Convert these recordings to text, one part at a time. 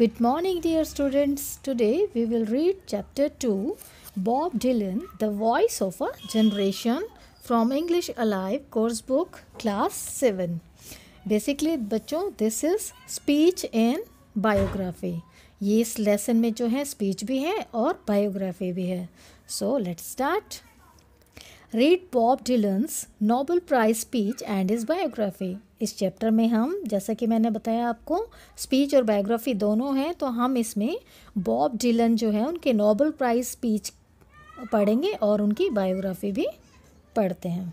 Good morning dear students. Today we will read chapter 2 Bob Dylan The Voice of a Generation from English Alive course book class 7. Basically बच्चों this is speech and biography. ये इस lesson में जो है speech भी है और biography भी है let's start. Read Bob Dylan's Nobel Prize speech and his biography. इस चैप्टर में हम जैसा कि मैंने बताया आपको स्पीच और बायोग्राफी दोनों हैं तो हम इसमें बॉब डिलन जो है उनके नोबल प्राइज़ स्पीच पढ़ेंगे और उनकी बायोग्राफी भी पढ़ते हैं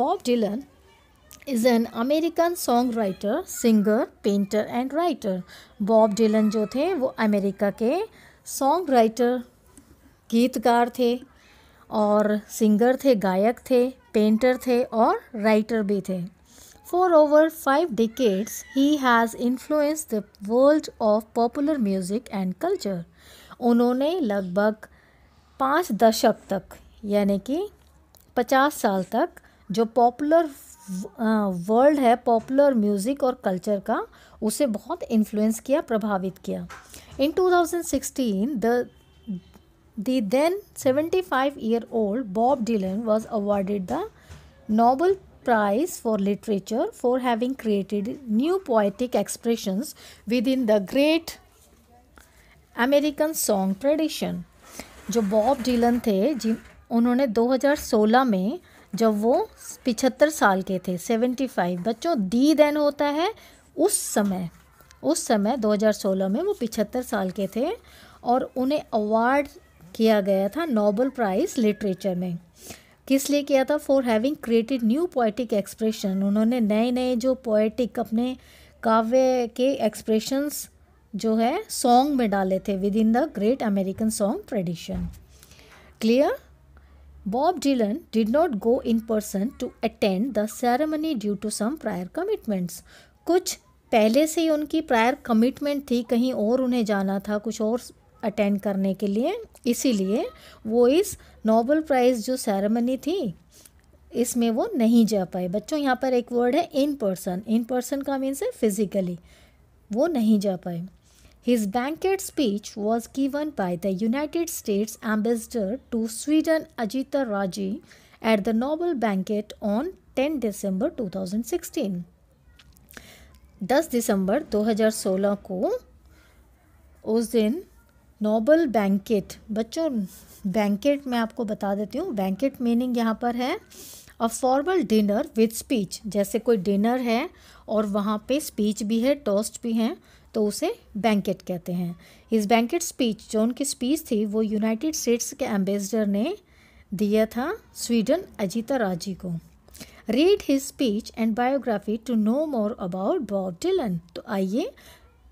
Bob Dylan is an American song writer singer painter and writer Bob Dylan जो थे वो अमेरिका के सॉन्ग राइटर गीतकार थे और सिंगर थे गायक थे पेंटर थे और राइटर भी थे for over five decades he has influence the world of popular music and culture उन्होंने लगभग पाँच दशक तक यानी कि पचास साल तक जो पॉपुलर वर्ल्ड है पॉपुलर म्यूज़िक और कल्चर का उसे बहुत इन्फ्लुएंस किया प्रभावित किया in 2016 the The then 75 year old Bob Dylan was awarded the Nobel Prize for Literature for having created new poetic expressions within the great American song tradition. जो Bob Dylan थे जिन उन्होंने 2016 में जब वो पिछहत्तर साल के थे 75 बच्चों दी देन होता है उस समय उस समय 2016 में वो पिछहत्तर साल के थे और उन्हें अवार्ड किया गया था नोबल प्राइज़ लिटरेचर में किस लिए किया था for having created new poetic expression उन्होंने नए नए जो पोइटिक अपने काव्य के एक्सप्रेशंस जो है सॉन्ग में डाले थे within the great American song tradition clear Bob Dylan did not go in person to attend the ceremony due to some prior commitments कुछ पहले से ही उनकी प्रायर कमिटमेंट थी कहीं और उन्हें जाना था कुछ और अटेंड करने के लिए इसीलिए वो इस नोबल प्राइज़ जो सेरेमनी थी इसमें वो नहीं जा पाए बच्चों यहाँ पर एक वर्ड है इन पर्सन इन पर्सन का मीन्स है फिजिकली वो नहीं जा पाए his banquet speech was given by the United States ambassador to Sweden Azita Raji at the Nobel banquet on ten December two thousand sixteen दस दिसंबर दो हज़ार सोलह को उस दिन नोबल बैंकेट बच्चों बैंकेट मैं आपको बता देती हूँ बैंकेट मीनिंग यहाँ पर है a formal dinner with speech जैसे कोई डिनर है और वहाँ पे स्पीच भी है टोस्ट भी हैं तो उसे बैंकेट कहते हैं इस बैंकेट स्पीच जो उनकी स्पीच थी वो यूनाइटेड स्टेट्स के एम्बेसडर ने दिया था स्वीडन अजीता राजी को read his speech and biography to know more about Bob Dylan तो आइए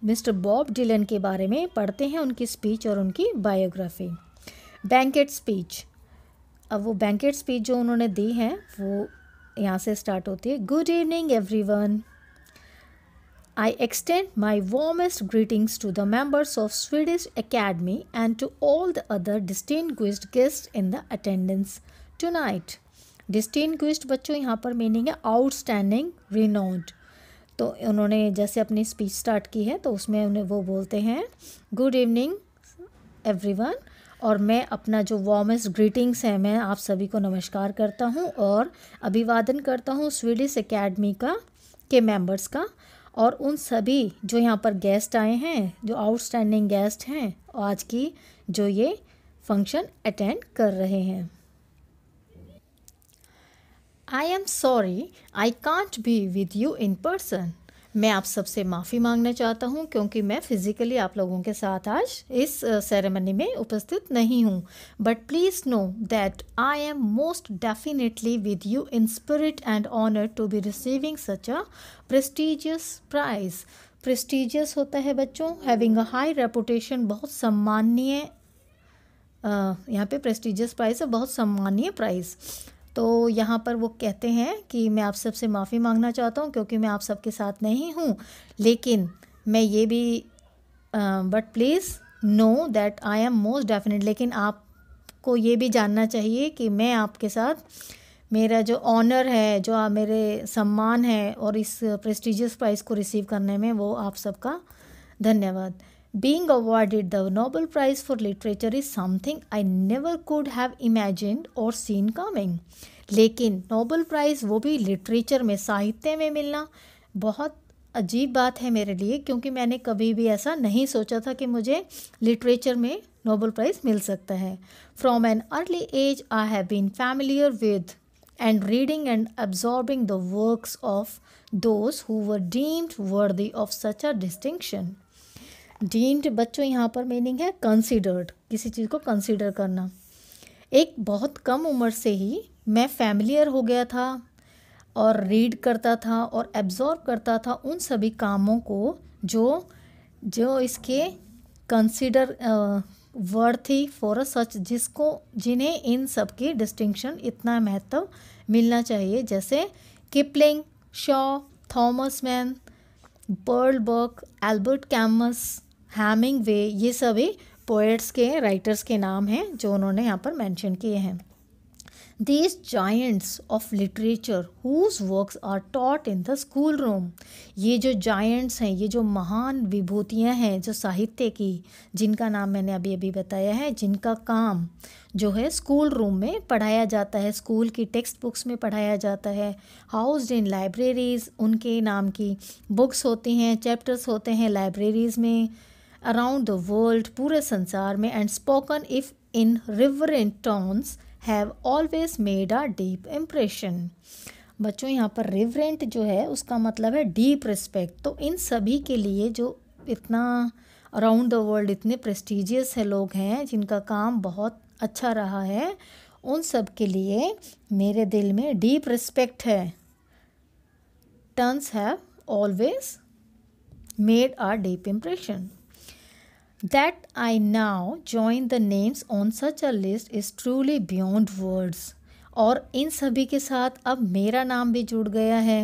मिस्टर बॉब डिलन के बारे में पढ़ते हैं उनकी स्पीच और उनकी बायोग्राफी बैंकेट स्पीच अब वो बैंकेट स्पीच जो उन्होंने दी है वो यहाँ से स्टार्ट होती है good evening everyone I extend my warmest greetings to the members of Swedish Academy and to all the other distinguished guest in the attendance tonight distinguished बच्चों यहाँ पर मीनिंग है outstanding renowned तो उन्होंने जैसे अपनी speech start की है तो उसमें उन्हें वो बोलते हैं गुड इवनिंग एवरीवन और मैं अपना जो वार्मेस्ट ग्रीटिंग्स हैं मैं आप सभी को नमस्कार करता हूँ और अभिवादन करता हूँ स्वीडिश एकेडमी का के मेंबर्स का और उन सभी जो यहाँ पर गेस्ट आए हैं जो आउटस्टैंडिंग गेस्ट हैं आज की जो ये फंक्शन अटेंड कर रहे हैं I am sorry I can't be with you in person मैं आप सबसे माफ़ी मांगना चाहता हूँ क्योंकि मैं फ़िज़िकली आप लोगों के साथ आज इस सेरेमनी में उपस्थित नहीं हूँ but please know that I am most definitely with you in spirit and honour to be receiving such a prestigious prize prestigious होता है बच्चों हैविंग अ हाई रेपुटेशन बहुत सम्माननीय यहाँ पे प्रेस्टिजियस प्राइज़ है बहुत सम्माननीय प्राइज़ तो यहाँ पर वो कहते हैं कि मैं आप सबसे माफ़ी मांगना चाहता हूँ क्योंकि मैं आप सबके साथ नहीं हूँ लेकिन मैं ये भी but please know that I am most definite लेकिन आपको ये भी जानना चाहिए कि मैं आपके साथ मेरा जो ऑनर है जो आ, मेरे सम्मान है और इस प्रेस्टिजियस प्राइज़ को रिसीव करने में वो आप सबका धन्यवाद Being awarded the Nobel Prize for Literature is something I never could have imagined or seen coming. लेकिन नोबल प्राइज़ वो भी लिटरेचर में साहित्य में मिलना बहुत अजीब बात है मेरे लिए क्योंकि मैंने कभी भी ऐसा नहीं सोचा था कि मुझे लिटरेचर में नोबल प्राइज़ मिल सकता है from an early age I have been familiar with and reading and absorbing the works of those who were deemed worthy of such a distinction. Deemed बच्चों यहाँ पर मीनिंग है कंसिडर्ड किसी चीज़ को कंसिडर करना एक बहुत कम उम्र से ही मैं फैमिलियर हो गया था और रीड करता था और एब्जॉर्ब करता था उन सभी कामों को जो जो इसके कंसिडर वर्ड थी फॉर अ सच जिसको जिन्हें इन सब की डिस्टिंक्शन इतना महत्व मिलना चाहिए जैसे Kipling Shaw Thomas Mann Pearl Buck Albert Camus Hemingway ये सभी पोइट्स के राइटर्स के नाम हैं जो उन्होंने यहाँ पर मेंशन किए हैं these giants of literature whose work are taught in the school room ये जो giants हैं ये जो महान विभूतियाँ हैं जो साहित्य की जिनका नाम मैंने अभी अभी बताया है जिनका काम जो है स्कूल रूम में पढ़ाया जाता है स्कूल की टेक्स्ट बुक्स में पढ़ाया जाता है हाउस इन लाइब्रेरीज़ उनके नाम की बुक्स होती हैं चैप्टर्स होते हैं लाइब्रेरीज़ में अराउंड द वर्ल्ड पूरे संसार में and spoken of in reverent tones have always made a deep impression बच्चों यहाँ पर रिवरेंट जो है उसका मतलब है डीप रिस्पेक्ट तो इन सभी के लिए जो इतना अराउंड द वर्ल्ड इतने प्रेस्टिजियस है लोग हैं जिनका काम बहुत अच्छा रहा है उन सब के लिए मेरे दिल में डीप रिस्पेक्ट है tones have always made a deep impression That I now join the names on such a list is truly beyond words. और इन सभी के साथ अब मेरा नाम भी जुड़ गया है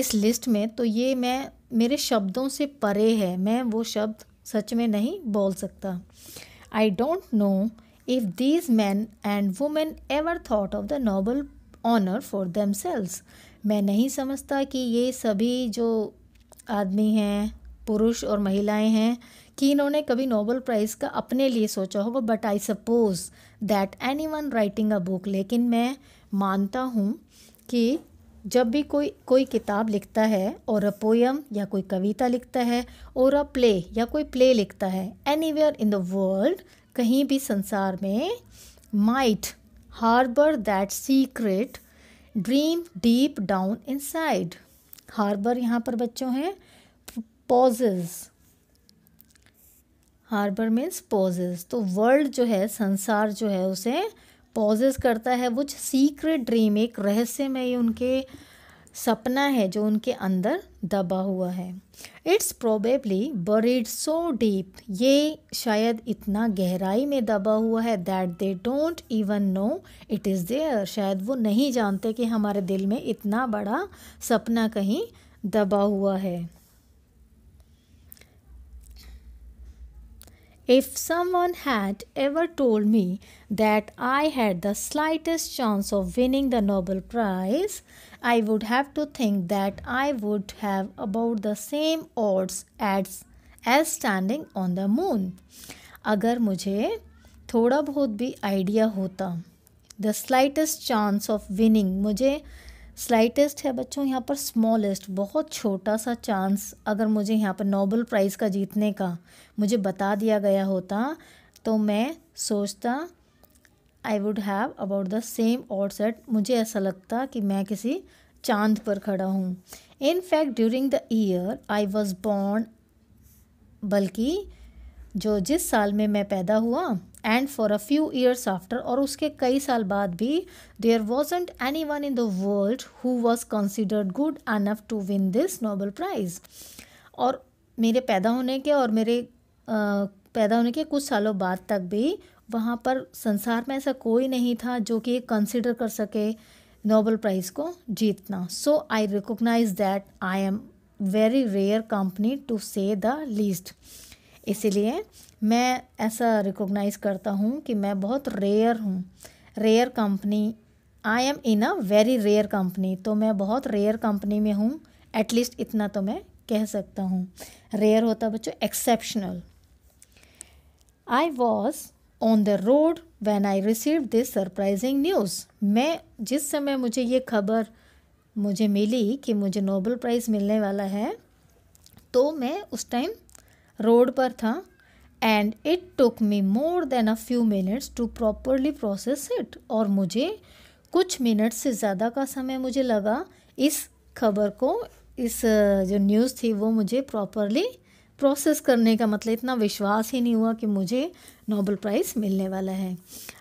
इस लिस्ट में तो ये मैं मेरे शब्दों से परे है मैं वो शब्द सच में नहीं बोल सकता I don't know if these men and women ever thought of the Nobel honour for themselves मैं नहीं समझता कि ये सभी जो आदमी हैं पुरुष और महिलाएं हैं कि इन्होंने कभी नोबल प्राइज़ का अपने लिए सोचा होगा but I suppose that anyone writing a book लेकिन मैं मानता हूँ कि जब भी कोई कोई किताब लिखता है और अ पोयम या कोई कविता लिखता है और अ प्ले या कोई प्ले लिखता है anywhere in the world कहीं भी संसार में might harbour that secret dream deep down inside harbour यहाँ पर बच्चों हैं पॉजेज़ हार्बर मीन्स पॉजेज तो वर्ल्ड जो है संसार जो है उसे पॉजेज करता है वो सीक्रेट ड्रीम एक रहस्यमय उनके सपना है जो उनके अंदर दबा हुआ है it's probably buried so deep ये शायद इतना गहराई में दबा हुआ है that they don't even know it is there शायद वो नहीं जानते कि हमारे दिल में इतना बड़ा सपना कहीं दबा हुआ है If someone had ever told me that I had the slightest chance of winning the Nobel Prize, I would have to think that I would have about the same odds as, as standing on the moon. अगर मुझे थोड़ा बहुत भी idea होता the slightest chance of winning मुझे slightest है बच्चों यहाँ पर स्मॉलेस्ट बहुत छोटा सा चांस अगर मुझे यहाँ पर नोबल प्राइज़ का जीतने का मुझे बता दिया गया होता तो मैं सोचता I would have about the same odds as मुझे ऐसा लगता कि मैं किसी चांद पर खड़ा हूँ in fact during the year I was born बल्कि जो जिस साल में मैं पैदा हुआ and for a few years after और उसके कई साल बाद भी there wasn't anyone in the world who was considered good enough to win this Nobel prize और मेरे पैदा होने के और मेरे आ, पैदा होने के कुछ सालों बाद तक भी वहाँ पर संसार में ऐसा कोई नहीं था जो कि कंसिडर कर सके नोबल प्राइज़ को जीतना so I recognise that I am very rare company to say the least इसीलिए मैं ऐसा रिकॉग्नाइज़ करता हूँ कि मैं बहुत रेयर हूँ rare company I am in a very rare company तो मैं बहुत रेयर कंपनी में हूँ एटलीस्ट इतना तो मैं कह सकता हूँ रेयर होता बच्चों exceptional I was on the road when I receive this surprising news मैं जिस समय मुझे ये खबर मुझे मिली कि मुझे नोबल प्राइज़ मिलने वाला है तो मैं उस टाइम रोड पर था and it took me more than a few minutes to properly process it और मुझे कुछ मिनट से ज़्यादा का समय मुझे लगा इस खबर को इस जो न्यूज़ थी वो मुझे प्रॉपरली प्रोसेस करने का मतलब इतना विश्वास ही नहीं हुआ कि मुझे नोबल प्राइज़ मिलने वाला है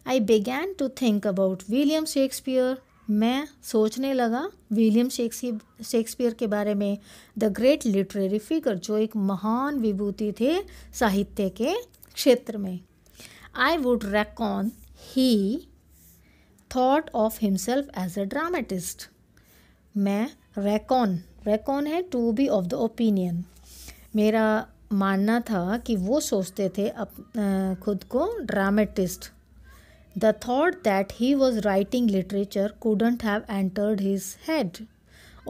I began to think about William Shakespeare मैं सोचने लगा विलियम शेक्सपियर के बारे में द ग्रेट लिटरेरी फिगर जो एक महान विभूति थे साहित्य के क्षेत्र में I would reckon he thought of himself as a dramatist मैं रेकॉन रेकॉन है to be of the opinion मेरा मानना था कि वो सोचते थे अप, आ, खुद को dramatist the thought that he was writing literature couldn't have entered his head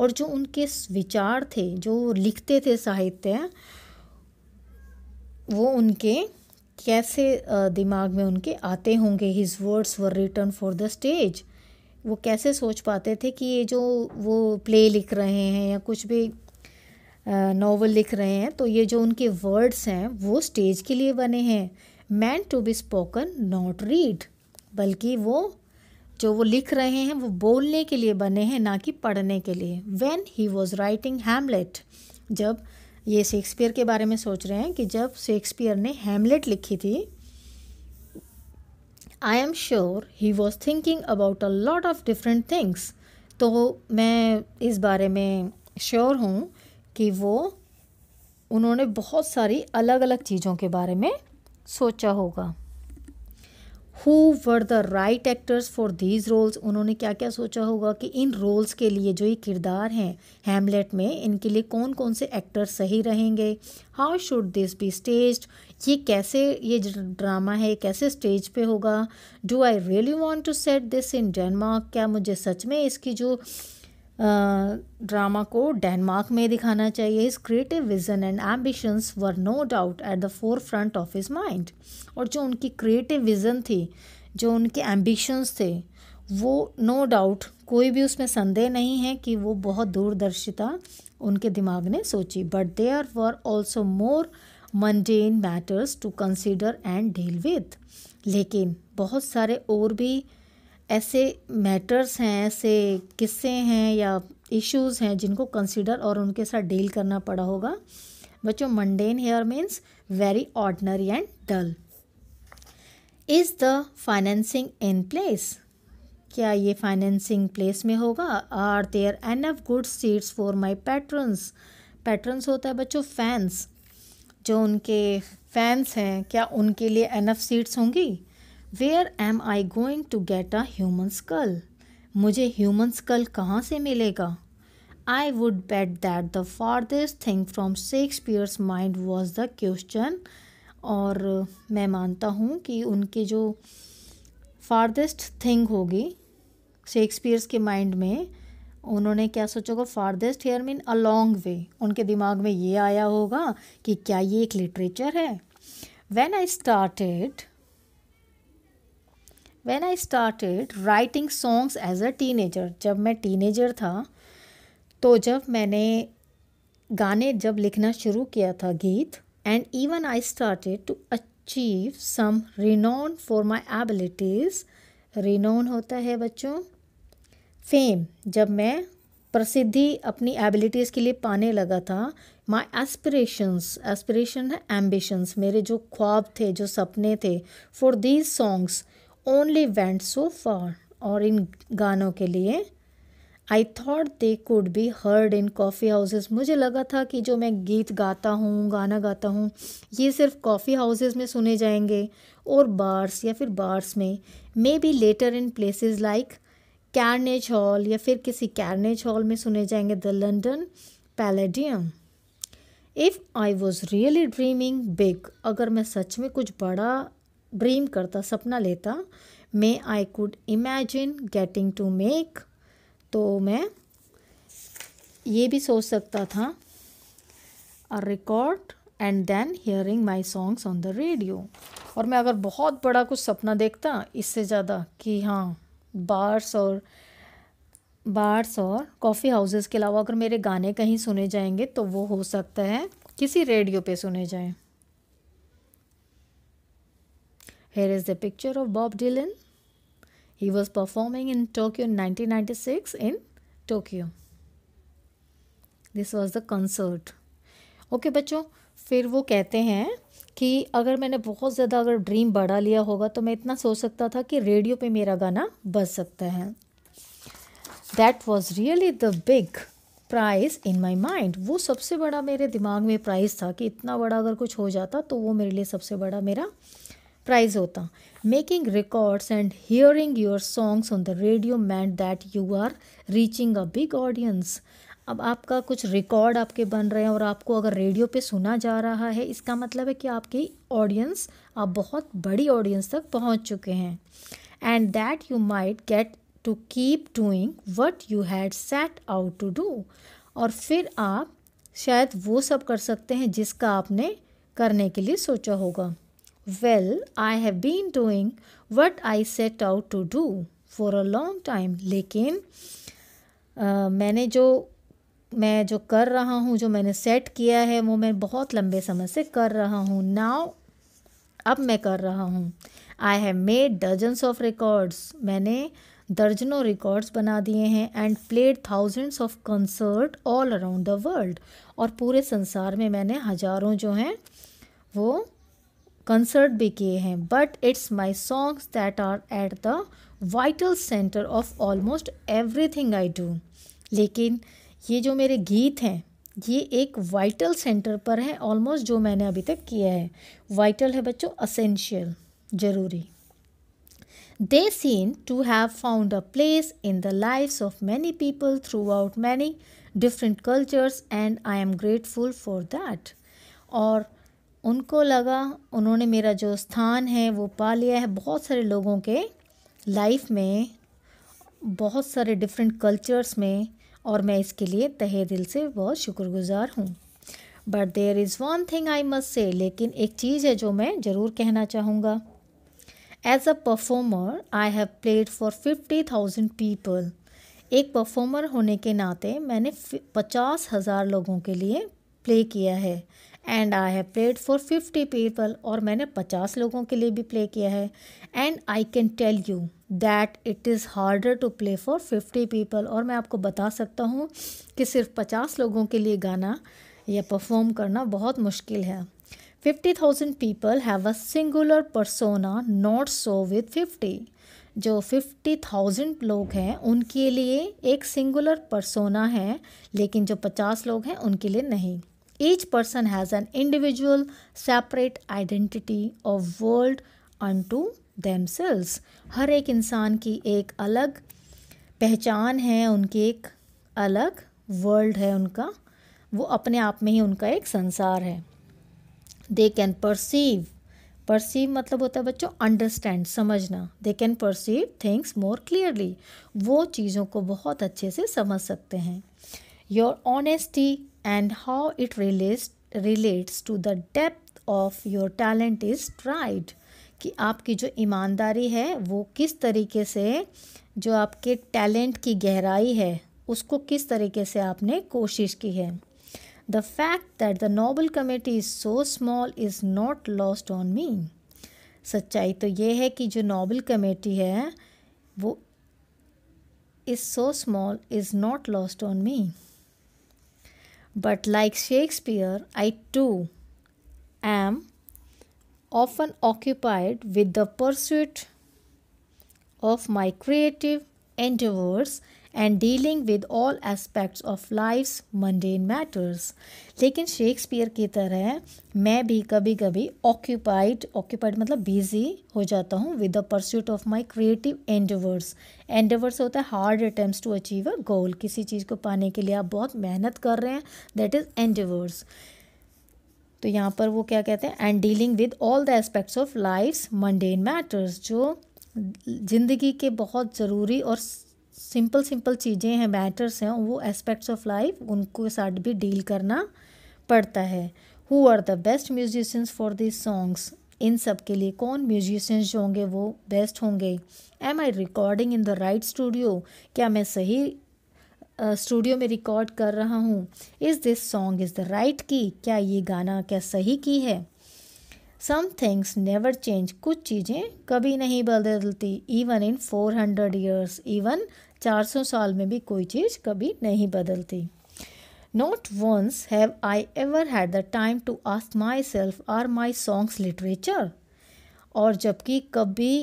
और जो उनके विचार थे जो लिखते थे साहित्य वो उनके कैसे दिमाग में उनके आते होंगे his words were written for the stage वो कैसे सोच पाते थे कि ये जो वो प्ले लिख रहे हैं या कुछ भी नावल लिख रहे हैं तो ये जो उनके वर्ड्स हैं वो स्टेज के लिए बने हैं meant to be spoken not read बल्कि वो जो वो लिख रहे हैं वो बोलने के लिए बने हैं ना कि पढ़ने के लिए when he was writing Hamlet जब ये शेक्सपियर के बारे में सोच रहे हैं कि जब शेक्सपियर ने हेमलेट लिखी थी I am sure he was thinking about a lot of different things तो मैं इस बारे में श्योर हूँ कि वो उन्होंने बहुत सारी अलग अलग चीज़ों के बारे में सोचा होगा who were the right actors for these roles उन्होंने क्या क्या सोचा होगा कि इन रोल्स के लिए जो ये किरदार हैं हेमलेट में इनके लिए कौन कौन से एक्टर सही रहेंगे how should this be stage ये कैसे ये ड्रामा है कैसे स्टेज पे होगा do I really want to set this in Denmark क्या मुझे सच में इसकी जो ड्रामा को डेनमार्क में दिखाना चाहिए his creative vision and ambitions were no doubt at the forefront of his mind और जो उनकी क्रिएटिव विजन थी जो उनके एम्बिशंस थे वो नो no डाउट कोई भी उसमें संदेह नहीं है कि वो बहुत दूरदर्शिता उनके दिमाग ने सोची but there were also more mundane matters to consider and deal with लेकिन बहुत सारे और भी ऐसे मैटर्स हैं ऐसे किस्से हैं या इश्यूज़ हैं जिनको कंसिडर और उनके साथ डील करना पड़ा होगा बच्चों mundane here means very ordinary and dull is the financing in place क्या ये फाइनेंसिंग प्लेस में होगा are there enough good seats for my patrons patrons होता है बच्चों फैंस जो उनके फैंस हैं क्या उनके लिए एफ सीट्स होंगी where am I going to get a human skull मुझे ह्यूमन स्कल कहाँ से मिलेगा I would bet that the farthest thing from Shakespeare's mind was the question और मैं मानता हूँ कि उनके जो फारदेस्ट थिंग होगी शेक्सपियर्स के माइंड में उन्होंने क्या सोचा होगा farthest here mean a long way उनके दिमाग में ये आया होगा कि क्या ये एक लिटरेचर है when I started when I started writing songs as a teenager जब मैं टीनेजर था तो जब मैंने गाने जब लिखना शुरू किया था गीत and even I started to achieve some renown for my abilities renown होता है बच्चों फेम जब मैं प्रसिद्धि अपनी एबिलिटीज़ के लिए पाने लगा था माई एस्परेशंस एस्परेशन है एम्बिशंस मेरे जो ख्वाब थे जो सपने थे for these songs only went so far और इन गानों के लिए I thought they could be heard in coffee houses मुझे लगा था कि जो मैं गीत गाता हूँ गाना गाता हूँ ये सिर्फ कॉफ़ी हाउसेज में सुने जाएंगे और बार्स या फिर बार्स में maybe later in places like Carnegie Hall या फिर किसी कैरनेज हॉल में सुने जाएंगे the London Palladium if I was really dreaming big अगर मैं सच में कुछ बड़ा ड्रीम करता सपना लेता may I could imagine getting to make तो मैं ये भी सोच सकता था a record and then hearing my songs on the radio और मैं अगर बहुत बड़ा कुछ सपना देखता इससे ज़्यादा कि हाँ बार्स और बार्स और कॉफ़ी हाउसेस के अलावा अगर मेरे गाने कहीं सुने जाएंगे तो वो हो सकता है किसी रेडियो पे सुने जाएं Here is the picture of Bob Dylan. He was performing in Tokyo in 1996 in Tokyo. This was the concert okay बच्चों फिर वो कहते हैं कि अगर मैंने बहुत ज़्यादा अगर ड्रीम बढ़ा लिया होगा तो मैं इतना सोच सकता था कि रेडियो पे मेरा गाना बज सकता है that was really the big prize in my mind वो सबसे बड़ा मेरे दिमाग में प्राइज़ था कि इतना बड़ा अगर कुछ हो जाता तो वो मेरे लिए सबसे बड़ा मेरा प्राइज होता making records and hearing your songs on the radio meant that you are reaching a big audience अब आपका कुछ रिकॉर्ड आपके बन रहे हैं और आपको अगर रेडियो पे सुना जा रहा है इसका मतलब है कि आपकी ऑडियंस आप बहुत बड़ी ऑडियंस तक पहुंच चुके हैं and that you might get to keep doing what you had set out to do और फिर आप शायद वो सब कर सकते हैं जिसका आपने करने के लिए सोचा होगा Well, I have been doing what I set out to do for a long time. लेकिन uh, मैंने जो मैं जो कर रहा हूँ जो मैंने सेट किया है वो मैं बहुत लंबे समय से कर रहा हूँ नाउ अब मैं कर रहा हूँ I have made dozens of records मैंने दर्जनों रिकॉर्ड्स बना दिए हैं and played thousands of concert all around the world और पूरे संसार में मैंने हज़ारों जो हैं वो कंसर्ट भी किए हैं but it's my songs that are at the vital centre of almost everything I do लेकिन ये जो मेरे गीत हैं ये एक वाइटल सेंटर पर है ऑलमोस्ट जो मैंने अभी तक किया है वाइटल है बच्चों असेंशियल जरूरी they seem to have found a place in the life of many people throughout many different cultures and I am grateful for that और उनको लगा उन्होंने मेरा जो स्थान है वो पा लिया है बहुत सारे लोगों के लाइफ में बहुत सारे डिफरेंट कल्चर्स में और मैं इसके लिए तहे दिल से बहुत शुक्रगुजार हूँ but there is one thing I must say लेकिन एक चीज़ है जो मैं ज़रूर कहना चाहूँगा as a performer I have played for fifty thousand people एक परफॉर्मर होने के नाते मैंने पचास हज़ार लोगों के लिए प्ले किया है and I have played for fifty people और मैंने पचास लोगों के लिए भी प्ले किया है and I can tell you that it is harder to play for fifty people और मैं आपको बता सकता हूँ कि सिर्फ पचास लोगों के लिए गाना या परफॉर्म करना बहुत मुश्किल है fifty thousand people have a singular persona not so with fifty जो फिफ्टी थाउजेंड लोग हैं उनके लिए एक सिंगुलर परसोना है लेकिन जो पचास लोग हैं उनके लिए नहीं each person has an individual separate identity of world unto themselves हर एक इंसान की एक अलग पहचान है उनकी एक अलग वर्ल्ड है उनका वो अपने आप में ही उनका एक संसार है दे कैन परसीव परसीव मतलब होता है बच्चों अंडरस्टैंड समझना they can perceive things more clearly वो चीज़ों को बहुत अच्छे से समझ सकते हैं your honesty and how it relates relates to the depth of your talent is tried कि आपकी जो ईमानदारी है वो किस तरीके से जो आपके टैलेंट की गहराई है उसको किस तरीके से आपने कोशिश की है the fact that the Nobel committee is so small is not lost on me सच्चाई तो ये है कि जो नोबल कमेटी है वो is so small is not lost on me But like Shakespeare, I too am often occupied with the pursuit of my creative endeavors and dealing with all aspects of life's mundane matters. लेकिन Shakespeare की तरह मैं भी कभी कभी occupied occupied मतलब busy हो जाता हूँ with the pursuit of my creative endeavours endeavours होता है hard attempt to achieve a goal किसी चीज़ को पाने के लिए आप बहुत मेहनत कर रहे हैं दैट इज़ एंडवर्स तो यहाँ पर वो क्या कहते हैं and dealing with all the aspects of life mundane matters जो जिंदगी के बहुत ज़रूरी और सिंपल सिंपल चीज़ें हैं मैटर्स हैं वो एस्पेक्ट्स ऑफ लाइफ उनके साथ भी डील करना पड़ता है who are the best musicians for this songs इन सब के लिए कौन म्यूजिशियंस जो होंगे वो बेस्ट होंगे am I recording in the right studio क्या मैं सही स्टूडियो uh, में रिकॉर्ड कर रहा हूँ is this song is the right key क्या ये गाना क्या सही की है सम थिंग्स नेवर चेंज कुछ चीज़ें कभी नहीं बदलती even in four hundred years even 400 साल में भी कोई चीज़ कभी नहीं बदलती not once have I ever had the time to ask myself are my songs literature और जबकि कभी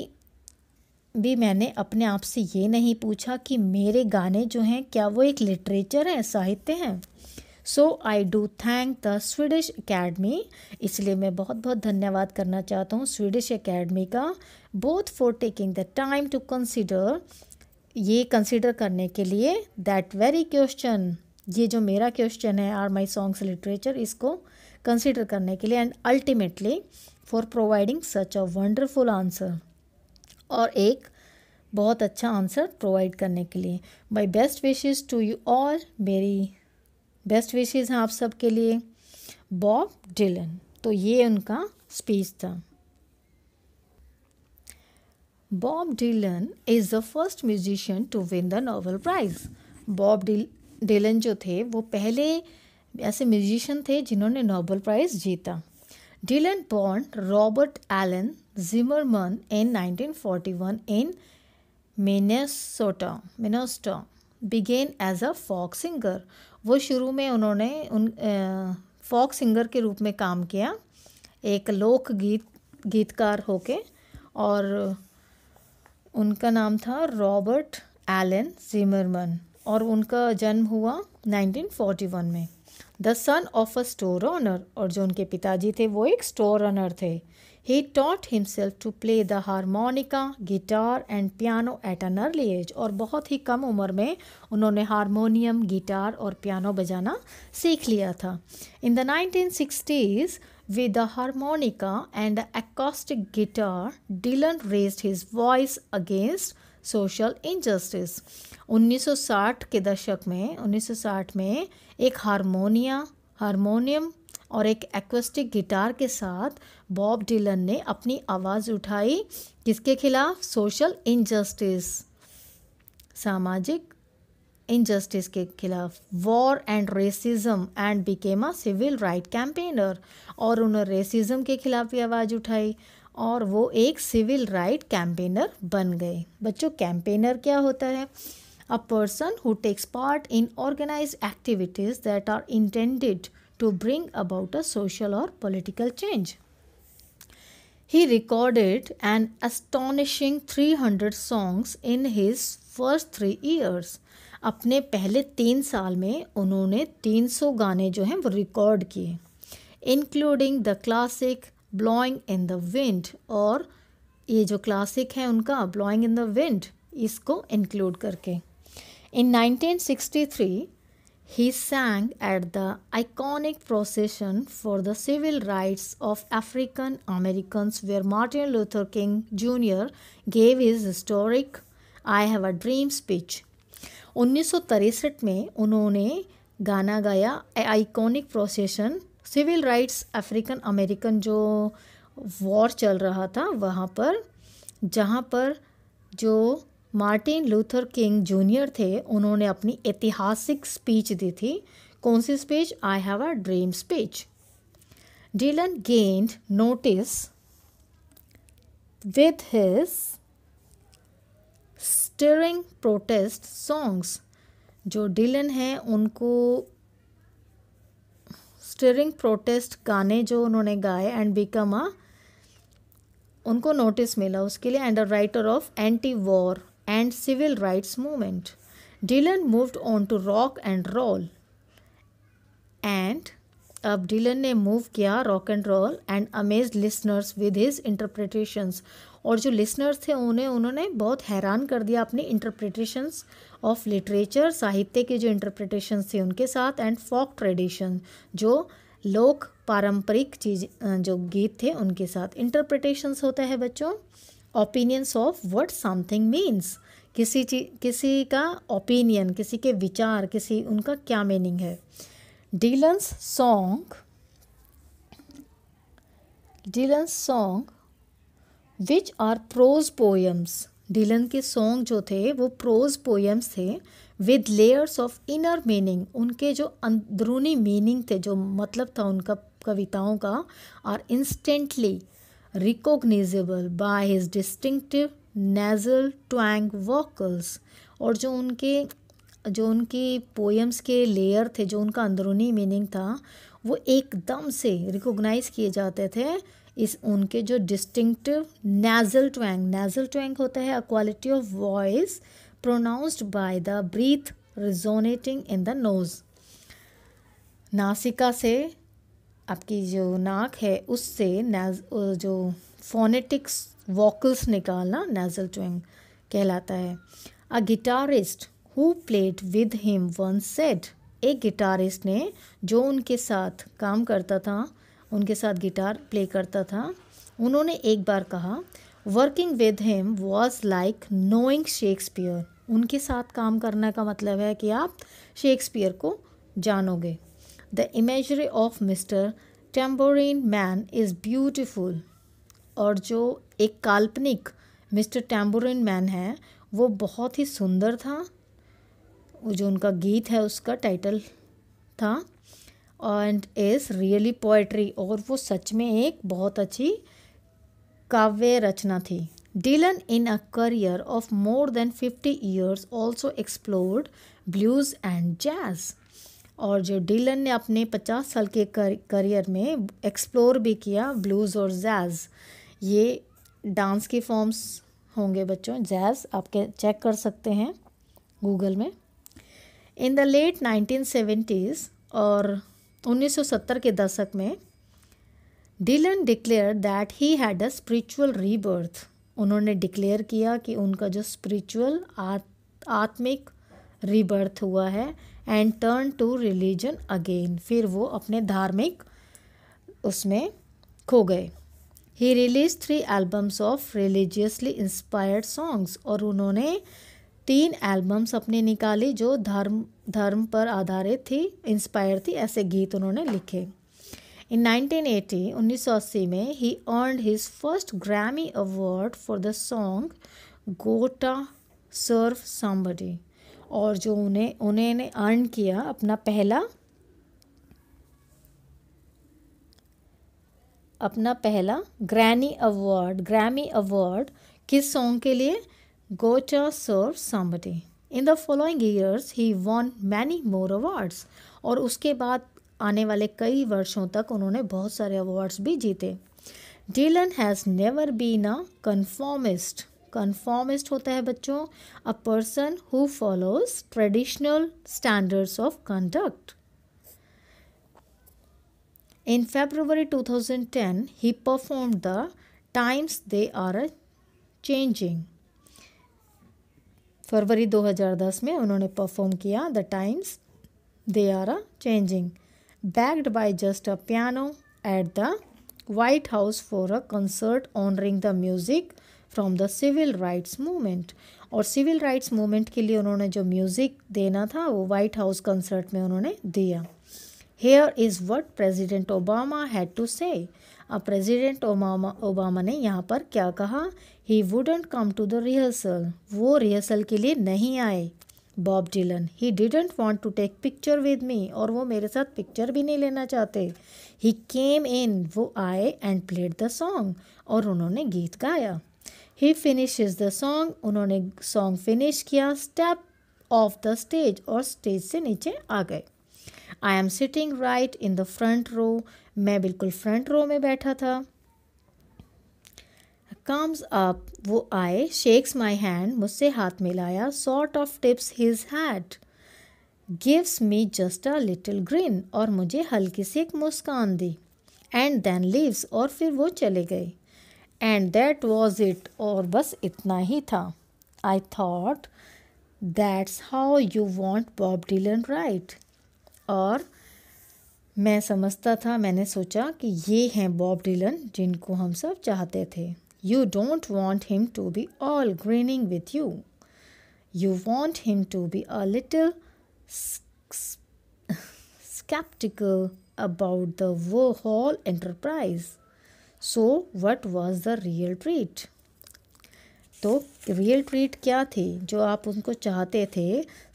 भी मैंने अपने आप से ये नहीं पूछा कि मेरे गाने जो हैं क्या वो एक लिटरेचर हैं साहित्य हैं so I do thank the Swedish Academy इसलिए मैं बहुत बहुत धन्यवाद करना चाहता हूँ स्वीडिश अकेडमी का both for taking the time to consider ये कंसिडर करने के लिए दैट वेरी क्वेश्चन ये जो मेरा क्वेश्चन है आर माई सॉन्ग्स लिटरेचर इसको कंसिडर करने के लिए and ultimately for providing such a wonderful answer और एक बहुत अच्छा आंसर प्रोवाइड करने के लिए my best wishes to you all मेरी बेस्ट विशेज़ हैं आप सब के लिए बॉब डिलन तो ये उनका स्पीच था Bob Dylan is the first musician to win the Nobel Prize. Bob Dylan जो थे वो पहले ऐसे म्यूजिशियन थे जिन्होंने नोबल प्राइज़ जीता डिलन बॉन्ड Robert Allen Zimmerman in 1941 in Minnesota Minnesota began as a folk singer वो शुरू में उन्होंने उन फॉक सिंगर के रूप में काम किया एक लोक गीत गीतकार होके और उनका नाम था रॉबर्ट एलन जिमरमन और उनका जन्म हुआ 1941 में the son of a store owner और जो उनके पिताजी थे वो एक स्टोर ऑनर थे he taught himself to play the harmonica guitar and piano at an early age और बहुत ही कम उम्र में उन्होंने हारमोनियम गिटार और पियानो बजाना सीख लिया था in the nineteen sixties With the harmonica and the acoustic guitar, Dylan raised his voice against social injustice 1960 के दशक में 1960 में एक हारमोनिया हारमोनियम और एक एक्वेस्टिक गिटार के साथ बॉब डिलन ने अपनी आवाज़ उठाई किसके खिलाफ सोशल इनजस्टिस सामाजिक इनजस्टिस के खिलाफ war and racism and became a civil right campaigner और उन्होंने रेसिज्म के खिलाफ भी आवाज़ उठाई और वो एक सिविल राइट कैंपेनर बन गए बच्चों कैंपेनर क्या होता है a person who takes part in organise activities that are intended bring about a social और political change he He recorded an astonishing 300 songs in his first three years. अपने पहले तीन साल में उन्होंने 300 गाने जो हैं वो रिकॉर्ड किए including the classic blowing in the wind और ये जो क्लासिक है उनका ब्लोइंग इन द विंड इसको इंक्लूड करके in 1963 he sang at the iconic procession for the civil rights of African American where Martin Luther King Junior gave his historic I have a dream speech उन्नीस में उन्होंने गाना गाया iconic procession civil rights African American जो war चल रहा था वहाँ पर जहाँ पर जो मार्टिन लूथर किंग जूनियर थे उन्होंने अपनी ऐतिहासिक स्पीच दी थी कौन सी speech I have a dream speech Dylan gained notice with his stirring protest songs जो डिलन हैं उनको स्टिरिंग प्रोटेस्ट गाने जो उन्होंने गाए एंड बिकम अ उनको नोटिस मिला उसके लिए and a writer of anti war and civil rights movement Dylan moved on to rock and roll and अब डिलन ने मूव किया rock and roll and amaze listeners with his interpretations और जो listeners थे उन्हें उन्होंने बहुत हैरान कर दिया अपनी इंटरप्रिटेशंस ऑफ लिटरेचर साहित्य के जो इंटरप्रिटेशंस थे उनके साथ एंड फोक ट्रेडिशन जो लोक पारंपरिक चीज जो गीत थे उनके साथ इंटरप्रिटेशंस होता है बच्चों opinions of what something means किसी चीज किसी का ओपिनियन किसी के विचार किसी उनका क्या मीनिंग है Dylan's song Dylan's song which are prose poems Dylan के सॉन्ग जो थे वो प्रोज पोएम्स थे with layers of inner meaning उनके जो अंदरूनी मीनिंग थे जो मतलब था उनका कविताओं का are instantly recognisable by his distinctive nasal twang vocals और जो उनके जो उनकी पोएम्स के लेयर थे जो उनका अंदरूनी मीनिंग था वो एकदम से रिकोगनाइज़ किए जाते थे इस उनके जो distinctive nasal twang nasal twang होता है a quality of voice pronounced by the breath resonating in the nose नासिका से आपकी जो नाक है उससे जो फोनेटिक्स वॉकल्स निकालना नेजल ट्वेंग कहलाता है a guitarist who played with him one set एक गिटारिस्ट ने जो उनके साथ काम करता था उनके साथ गिटार प्ले करता था उन्होंने एक बार कहा working with him was like knowing Shakespeare उनके साथ काम करने का मतलब है कि आप शेक्सपियर को जानोगे the imagery of Mister Tambourine Man is beautiful और जो एक काल्पनिक मिस्टर टेम्बोरिन मैन है वो बहुत ही सुंदर था वो जो उनका गीत है उसका टाइटल था एंड इज़ रियली पोएट्री और वो सच में एक बहुत अच्छी काव्य रचना थी Dylan in a career of more than fifty years also explored blues and jazz और जो डीलन ने अपने पचास साल के करियर में एक्सप्लोर भी किया ब्लूज़ और जैज़ ये डांस की फॉर्म्स होंगे बच्चों जैज़ आपके चेक कर सकते हैं गूगल में in the late nineteen seventies और 1970 के दशक में Dylan declare that he had a spiritual rebirth उन्होंने डिक्लेयर किया कि उनका जो स्पिरिचुअल आत्मिक रीबर्थ हुआ है and turn to religion again फिर वो अपने धार्मिक उसमें खो गए he release three albums of religiously inspired songs और उन्होंने तीन एल्बम्स अपनी निकाली जो धर्म धर्म पर आधारित थी इंस्पायर थी ऐसे गीत उन्होंने लिखे इन 1980 1980 में he earned his first Grammy award for the song Gotta Serve somebody और जो उन्हें उन्हें अर्न किया अपना पहला अपना पहला ग्रैनी अवार्ड ग्रैमी अवार्ड किस सॉन्ग के लिए Gotta Serve Somebody in the following years he won many more awards और उसके बाद आने वाले कई वर्षों तक उन्होंने बहुत सारे अवार्ड्स भी जीते Dylan has never been a conformist conformist होता है बच्चों a person who follows traditional standards of conduct In February 2010, he perform The Times They Are Changing फरवरी 2010 में उन्होंने परफॉर्म किया The Times They Are A Changing backed by just a piano at the White House for a concert honouring the music from the civil rights movement और civil rights movement के लिए उन्होंने जो music देना था वो white house concert में उन्होंने दिया here is what President Obama had to say अब प्रेजिडेंट ओबामा ओबामा ने यहाँ पर क्या कहा he wouldn't come to the rehearsal वो रिहर्सल के लिए नहीं आए Bob Dylan he didn't want to take picture with me और वो मेरे साथ पिक्चर भी नहीं लेना चाहते ही केम इन वो आए एंड प्लेड द सॉन्ग और उन्होंने गीत गाया he finishes the song उन्होंने सॉन्ग फिनिश किया स्टेप ऑफ द स्टेज और स्टेज से नीचे आ गए I am sitting right in the front row मैं बिल्कुल फ्रंट रो में बैठा था कम्स अप वो आए शेक्स माई हैंड मुझसे हाथ मिलाया sort of tips his head gives me just a little grin और मुझे हल्की सी एक मुस्कान दी एंड देन लिव्स और फिर वो चले गए एंड दैट वॉज इट और बस इतना ही था I thought that's how you want Bob Dylan right और मैं समझता था मैंने सोचा कि ये हैं बॉब डिलन जिनको हम सब चाहते थे You don't want him to be all grinning with you. You want him to be a little skeptical about the whole enterprise. So, what was the real treat? तो रियल ट्रीट क्या थी जो आप उनको चाहते थे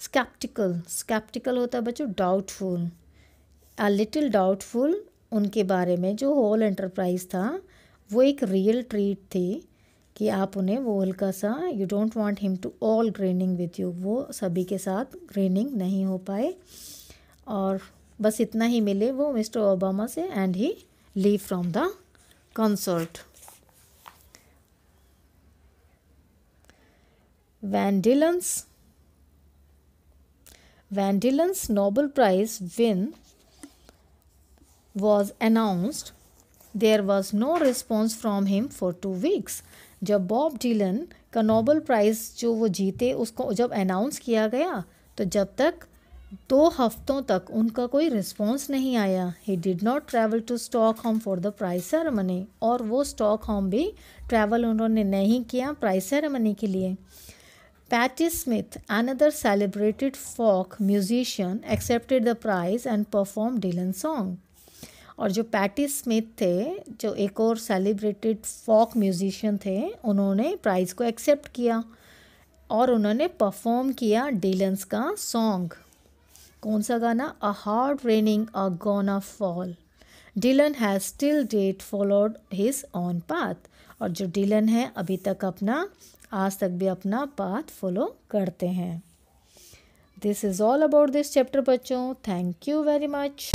स्केप्टिकल स्केप्टिकल होता है बच्चों डाउटफुल अ लिटिल डाउटफुल उनके बारे में जो होल एंटरप्राइज था वो एक रियल ट्रीट थी कि आप उन्हें वो हल्का सा you don't want him to all grinning with you वो सभी के साथ ग्रेनिंग नहीं हो पाए और बस इतना ही मिले वो मिस्टर ओबामा से and he leave from the concert when Dylan's when Dylan's Nobel prize win was announced there was no response from him for two weeks जब बॉब डीलन का नोबल प्राइज़ जो वो जीते उसको जब अनाउंस किया गया तो जब तक दो हफ्तों तक उनका कोई रिस्पॉन्स नहीं आया he did not travel to Stockholm for the prize ceremony और वो स्टॉक होम भी ट्रैवल उन्होंने नहीं किया प्राइज सेरेमनी के लिए Smith another celebrated folk musician accepted the prize and perform Dylan song और जो पैटी स्मिथ थे जो एक और सेलिब्रेटेड फोक म्यूजिशियन थे उन्होंने प्राइज़ को एक्सेप्ट किया और उन्होंने परफॉर्म किया डीलन्स का सॉन्ग कौन सा गाना A Hard Raining A Gonna Fall Dylan has still date followed his own path और जो डिलन है अभी तक अपना आज तक भी अपना पाथ फॉलो करते हैं this is all about this chapter बच्चों थैंक यू वेरी मच